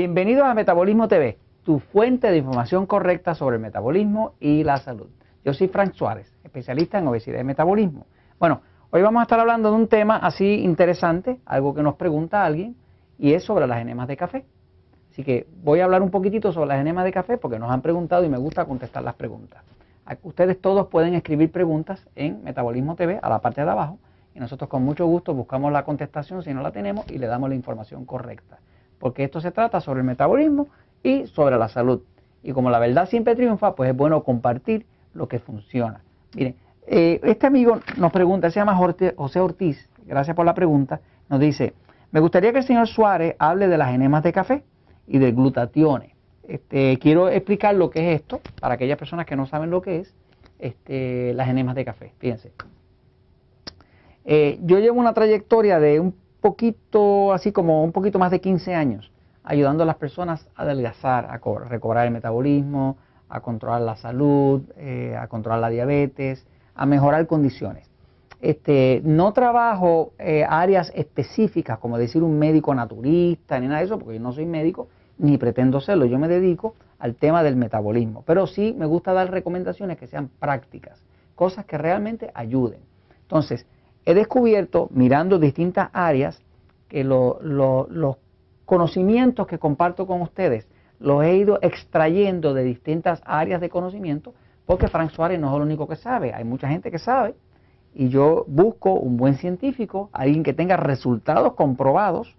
Bienvenidos a Metabolismo TV, tu fuente de información correcta sobre el metabolismo y la salud. Yo soy Frank Suárez, especialista en obesidad y metabolismo. Bueno, hoy vamos a estar hablando de un tema así interesante, algo que nos pregunta alguien, y es sobre las enemas de café. Así que voy a hablar un poquitito sobre las enemas de café porque nos han preguntado y me gusta contestar las preguntas. Ustedes todos pueden escribir preguntas en Metabolismo TV a la parte de abajo y nosotros con mucho gusto buscamos la contestación si no la tenemos y le damos la información correcta porque esto se trata sobre el metabolismo y sobre la salud. Y como la verdad siempre triunfa, pues es bueno compartir lo que funciona. Miren, eh, este amigo nos pregunta, se llama José Ortiz, gracias por la pregunta, nos dice, me gustaría que el señor Suárez hable de las enemas de café y de glutationes. Este, quiero explicar lo que es esto para aquellas personas que no saben lo que es este, las enemas de café. Fíjense. Eh, yo llevo una trayectoria de un poquito, así como un poquito más de 15 años, ayudando a las personas a adelgazar, a recobrar el metabolismo, a controlar la salud, eh, a controlar la diabetes, a mejorar condiciones. Este, no trabajo eh, áreas específicas, como decir un médico naturista, ni nada de eso, porque yo no soy médico, ni pretendo serlo, yo me dedico al tema del metabolismo. Pero sí me gusta dar recomendaciones que sean prácticas, cosas que realmente ayuden. Entonces, he descubierto, mirando distintas áreas, que los conocimientos que comparto con ustedes los he ido extrayendo de distintas áreas de conocimiento, porque Frank Suárez no es el único que sabe, hay mucha gente que sabe, y yo busco un buen científico, alguien que tenga resultados comprobados,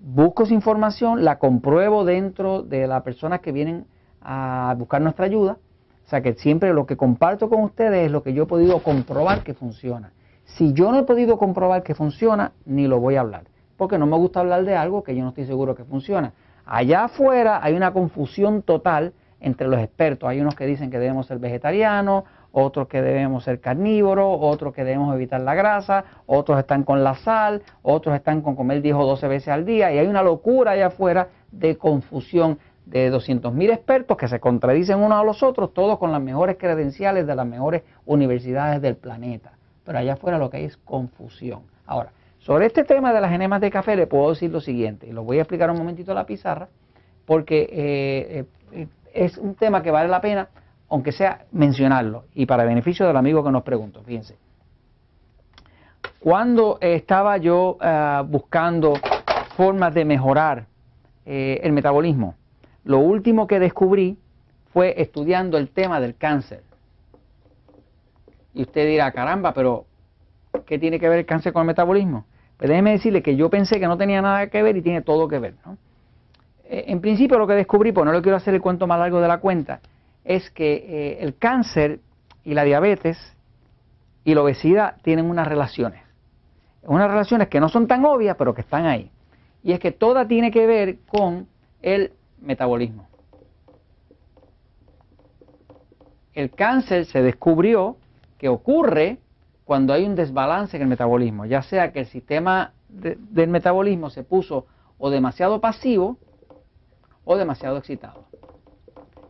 busco esa información, la compruebo dentro de las personas que vienen a buscar nuestra ayuda, o sea que siempre lo que comparto con ustedes es lo que yo he podido comprobar que funciona. Si yo no he podido comprobar que funciona, ni lo voy a hablar, porque no me gusta hablar de algo que yo no estoy seguro que funciona. Allá afuera hay una confusión total entre los expertos. Hay unos que dicen que debemos ser vegetarianos, otros que debemos ser carnívoros, otros que debemos evitar la grasa, otros están con la sal, otros están con comer 10 o 12 veces al día. Y hay una locura allá afuera de confusión de 200.000 expertos que se contradicen unos a los otros, todos con las mejores credenciales de las mejores universidades del planeta pero allá afuera lo que hay es confusión. Ahora, sobre este tema de las enemas de café le puedo decir lo siguiente, y lo voy a explicar un momentito a la pizarra, porque eh, eh, es un tema que vale la pena, aunque sea mencionarlo, y para beneficio del amigo que nos preguntó, fíjense. Cuando estaba yo eh, buscando formas de mejorar el metabolismo, lo último que descubrí fue estudiando el tema del cáncer. Y usted dirá, caramba, pero ¿qué tiene que ver el cáncer con el metabolismo? pero pues déjeme decirle que yo pensé que no tenía nada que ver y tiene todo que ver. ¿no? Eh, en principio lo que descubrí, pues no le quiero hacer el cuento más largo de la cuenta, es que eh, el cáncer y la diabetes y la obesidad tienen unas relaciones. Unas relaciones que no son tan obvias, pero que están ahí. Y es que toda tiene que ver con el metabolismo. El cáncer se descubrió que ocurre cuando hay un desbalance en el metabolismo, ya sea que el sistema del metabolismo se puso o demasiado pasivo o demasiado excitado.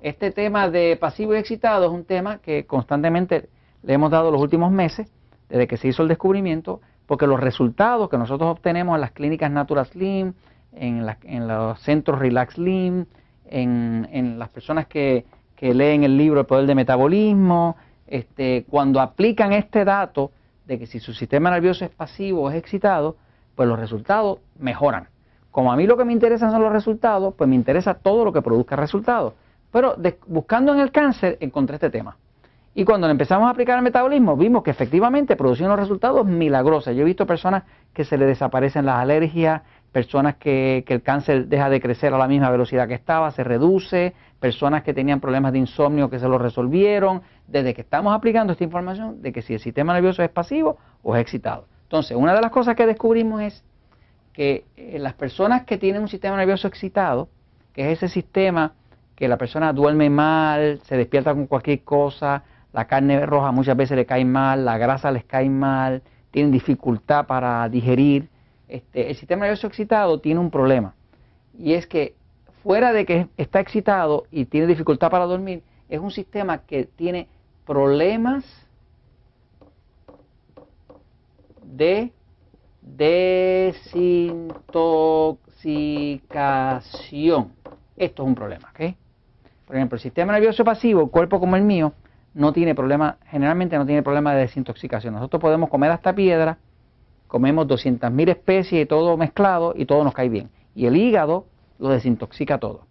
Este tema de pasivo y excitado es un tema que constantemente le hemos dado los últimos meses, desde que se hizo el descubrimiento, porque los resultados que nosotros obtenemos en las clínicas Natural Slim, en, los centros Relax Slim, en, las personas que, que leen el libro El Poder del Metabolismo, este, cuando aplican este dato de que si su sistema nervioso es pasivo o es excitado, pues los resultados mejoran. Como a mí lo que me interesan son los resultados, pues me interesa todo lo que produzca resultados. Pero buscando en el cáncer encontré este tema. Y cuando empezamos a aplicar el metabolismo, vimos que efectivamente producían unos resultados milagrosos. Yo he visto personas que se les desaparecen las alergias, personas que, que, el cáncer deja de crecer a la misma velocidad que estaba, se reduce, personas que tenían problemas de insomnio que se lo resolvieron, desde que estamos aplicando esta información de que si el sistema nervioso es pasivo o es excitado. Entonces, una de las cosas que descubrimos es que eh, las personas que tienen un sistema nervioso excitado, que es ese sistema que la persona duerme mal, se despierta con cualquier cosa, la carne roja muchas veces le cae mal, la grasa les cae mal, tienen dificultad para digerir, este, el sistema nervioso excitado tiene un problema y es que fuera de que está excitado y tiene dificultad para dormir, es un sistema que tiene problemas de desintoxicación. Esto es un problema, ¿ok? Por ejemplo, el sistema nervioso pasivo, cuerpo como el mío, no tiene problema, generalmente no tiene problema de desintoxicación. Nosotros podemos comer hasta piedra, comemos 200.000 especies y todo mezclado y todo nos cae bien. Y el hígado lo desintoxica todo.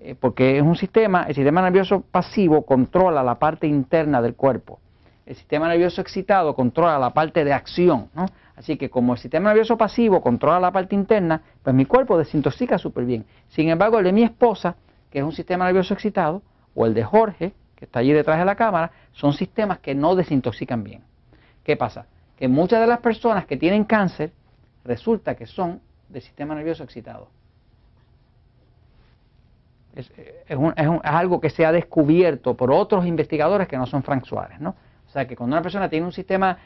Eh, porque es un sistema, el sistema nervioso pasivo controla la parte interna del cuerpo. El sistema nervioso excitado controla la parte de acción. Así que como el sistema nervioso pasivo controla la parte interna, pues mi cuerpo desintoxica súper bien. Sin embargo, el de mi esposa, que es un sistema nervioso excitado, o el de Jorge, que está allí detrás de la cámara, son sistemas que no desintoxican bien. ¿Qué pasa? muchas de las personas que tienen cáncer resulta que son del sistema nervioso excitado. Es, algo que se ha descubierto por otros investigadores que no son Frank Suárez. ¿no? O sea que cuando una persona tiene un sistema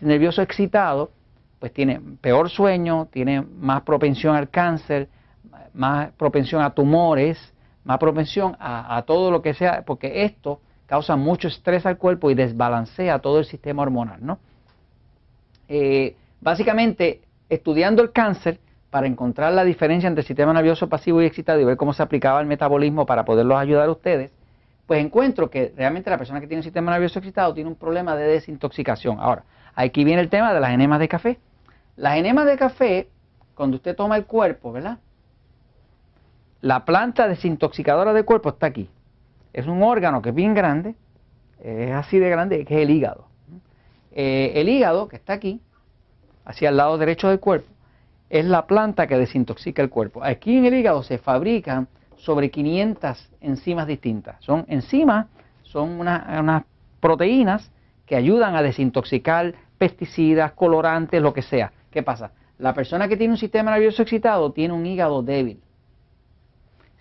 nervioso excitado, pues tiene peor sueño, tiene más propensión al cáncer, más propensión a tumores, más propensión a, a todo lo que sea, porque esto causa mucho estrés al cuerpo y desbalancea todo el sistema hormonal. ¿no? Eh, básicamente estudiando el cáncer para encontrar la diferencia entre sistema nervioso pasivo y excitado y ver cómo se aplicaba el metabolismo para poderlos ayudar a ustedes, pues encuentro que realmente la persona que tiene un sistema nervioso excitado tiene un problema de desintoxicación. Ahora, aquí viene el tema de las enemas de café. Las enemas de café, cuando usted toma el cuerpo, ¿verdad? La planta desintoxicadora del cuerpo está aquí. Es un órgano que es bien grande, es así de grande, que es el hígado. Eh, el hígado, que está aquí, hacia el lado derecho del cuerpo, es la planta que desintoxica el cuerpo. Aquí en el hígado se fabrican sobre 500 enzimas distintas. Son enzimas, son unas, unas proteínas que ayudan a desintoxicar pesticidas, colorantes, lo que sea. ¿Qué pasa? La persona que tiene un sistema nervioso excitado tiene un hígado débil.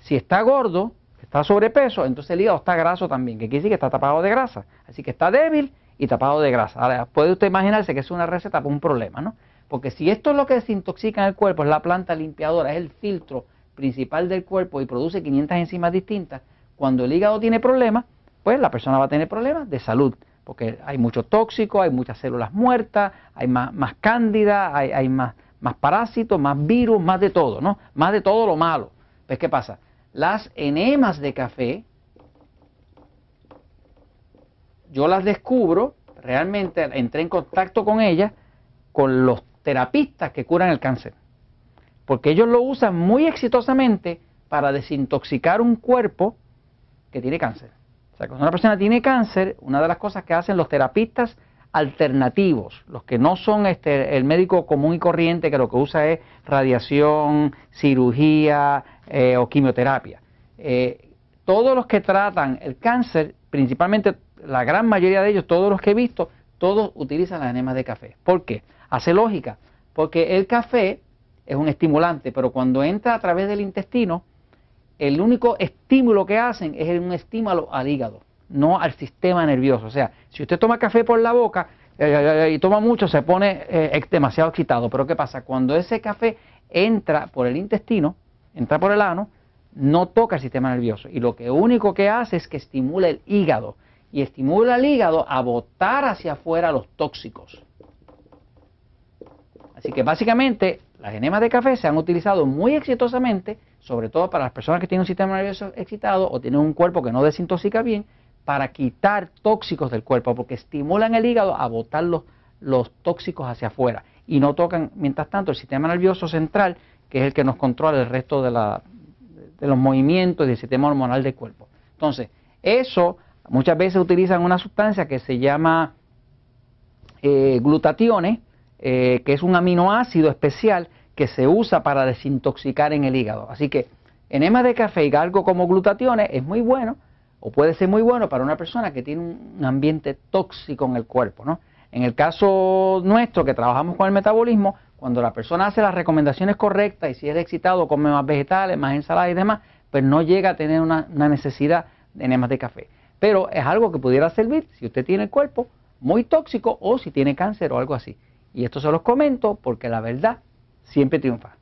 Si está gordo, está sobrepeso, entonces el hígado está graso también, que quiere decir que está tapado de grasa. Así que está débil y tapado de grasa. Ahora, puede usted imaginarse que es una receta para un problema, ¿no? Porque si esto es lo que desintoxica en el cuerpo, es la planta limpiadora, es el filtro principal del cuerpo y produce 500 enzimas distintas, cuando el hígado tiene problemas, pues la persona va a tener problemas de salud, porque hay mucho tóxico, hay muchas células muertas, hay más, más cándida, hay, más, más parásitos, más virus, más de todo, ¿no? Más de todo lo malo. Pues, ¿qué pasa? Las enemas de café yo las descubro, realmente entré en contacto con ellas, con los terapistas que curan el cáncer. Porque ellos lo usan muy exitosamente para desintoxicar un cuerpo que tiene cáncer. O sea, cuando una persona tiene cáncer, una de las cosas que hacen los terapistas alternativos, los que no son este, el médico común y corriente que lo que usa es radiación, cirugía eh, o quimioterapia. Eh, todos los que tratan el cáncer, principalmente la gran mayoría de ellos, todos los que he visto, todos utilizan las enemas de café. ¿Por qué? Hace lógica, porque el café es un estimulante, pero cuando entra a través del intestino, el único estímulo que hacen es un estímulo al hígado, no al sistema nervioso. O sea, si usted toma café por la boca eh, eh, eh, y toma mucho, se pone demasiado excitado. Pero ¿qué pasa? Cuando ese café entra por el intestino, entra por el ano, no toca el sistema nervioso y lo que único que hace es que estimula el hígado y estimula al hígado a botar hacia afuera los tóxicos. Así que básicamente las enemas de café se han utilizado muy exitosamente, sobre todo para las personas que tienen un sistema nervioso excitado o tienen un cuerpo que no desintoxica bien, para quitar tóxicos del cuerpo, porque estimulan el hígado a botar los, los tóxicos hacia afuera y no tocan, mientras tanto, el sistema nervioso central, que es el que nos controla el resto de, de los movimientos y del sistema hormonal del cuerpo. Entonces, eso Muchas veces utilizan una sustancia que se llama eh, eh, que es un aminoácido especial que se usa para desintoxicar en el hígado. Así que enema de café y algo como glutationes es muy bueno o puede ser muy bueno para una persona que tiene un ambiente tóxico en el cuerpo. En el caso nuestro que trabajamos con el metabolismo, cuando la persona hace las recomendaciones correctas y si es excitado come más vegetales, más ensaladas y demás, pues no llega a tener una, una necesidad de enemas de café. Pero es algo que pudiera servir si usted tiene el cuerpo muy tóxico o si tiene cáncer o algo así. Y esto se los comento porque la verdad siempre triunfa.